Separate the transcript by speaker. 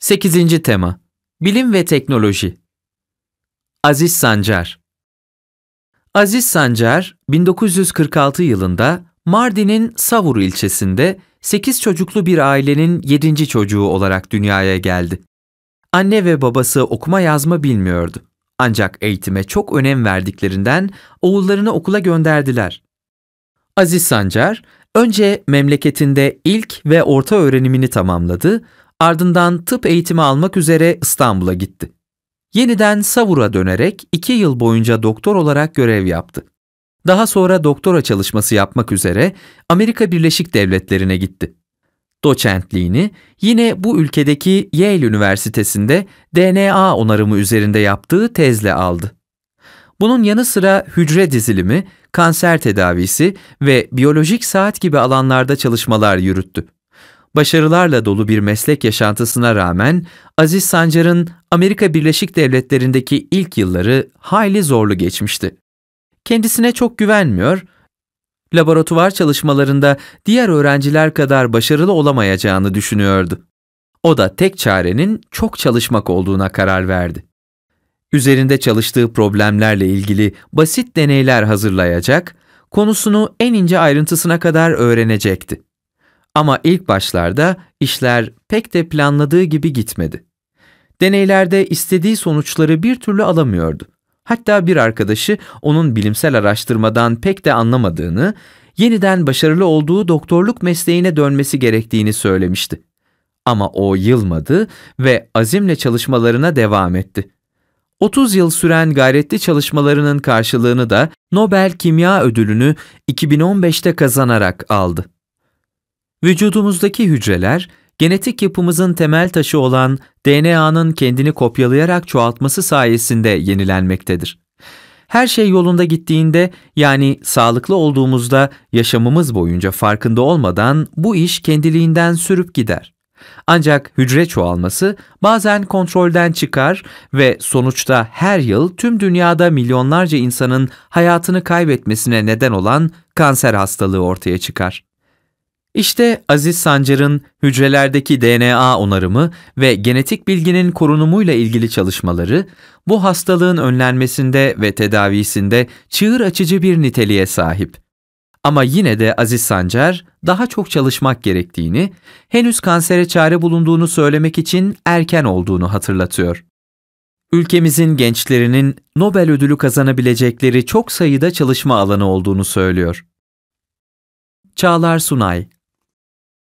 Speaker 1: 8. Tema Bilim ve Teknoloji Aziz Sancar Aziz Sancar, 1946 yılında Mardin'in Savur ilçesinde 8 çocuklu bir ailenin 7. çocuğu olarak dünyaya geldi. Anne ve babası okuma yazma bilmiyordu. Ancak eğitime çok önem verdiklerinden oğullarını okula gönderdiler. Aziz Sancar, önce memleketinde ilk ve orta öğrenimini tamamladı Ardından tıp eğitimi almak üzere İstanbul'a gitti. Yeniden Savur'a dönerek iki yıl boyunca doktor olarak görev yaptı. Daha sonra doktora çalışması yapmak üzere Amerika Birleşik Devletleri'ne gitti. Doçentliğini yine bu ülkedeki Yale Üniversitesi'nde DNA onarımı üzerinde yaptığı tezle aldı. Bunun yanı sıra hücre dizilimi, kanser tedavisi ve biyolojik saat gibi alanlarda çalışmalar yürüttü başarılarla dolu bir meslek yaşantısına rağmen Aziz Sancar'ın Amerika Birleşik Devletleri'ndeki ilk yılları hayli zorlu geçmişti. Kendisine çok güvenmiyor, laboratuvar çalışmalarında diğer öğrenciler kadar başarılı olamayacağını düşünüyordu. O da tek çarenin çok çalışmak olduğuna karar verdi. Üzerinde çalıştığı problemlerle ilgili basit deneyler hazırlayacak, konusunu en ince ayrıntısına kadar öğrenecekti. Ama ilk başlarda işler pek de planladığı gibi gitmedi. Deneylerde istediği sonuçları bir türlü alamıyordu. Hatta bir arkadaşı onun bilimsel araştırmadan pek de anlamadığını, yeniden başarılı olduğu doktorluk mesleğine dönmesi gerektiğini söylemişti. Ama o yılmadı ve azimle çalışmalarına devam etti. 30 yıl süren gayretli çalışmalarının karşılığını da Nobel Kimya Ödülünü 2015'te kazanarak aldı. Vücudumuzdaki hücreler, genetik yapımızın temel taşı olan DNA'nın kendini kopyalayarak çoğaltması sayesinde yenilenmektedir. Her şey yolunda gittiğinde yani sağlıklı olduğumuzda yaşamımız boyunca farkında olmadan bu iş kendiliğinden sürüp gider. Ancak hücre çoğalması bazen kontrolden çıkar ve sonuçta her yıl tüm dünyada milyonlarca insanın hayatını kaybetmesine neden olan kanser hastalığı ortaya çıkar. İşte Aziz Sancar'ın hücrelerdeki DNA onarımı ve genetik bilginin korunumuyla ilgili çalışmaları bu hastalığın önlenmesinde ve tedavisinde çığır açıcı bir niteliğe sahip. Ama yine de Aziz Sancar daha çok çalışmak gerektiğini, henüz kansere çare bulunduğunu söylemek için erken olduğunu hatırlatıyor. Ülkemizin gençlerinin Nobel ödülü kazanabilecekleri çok sayıda çalışma alanı olduğunu söylüyor. Çağlar Sunay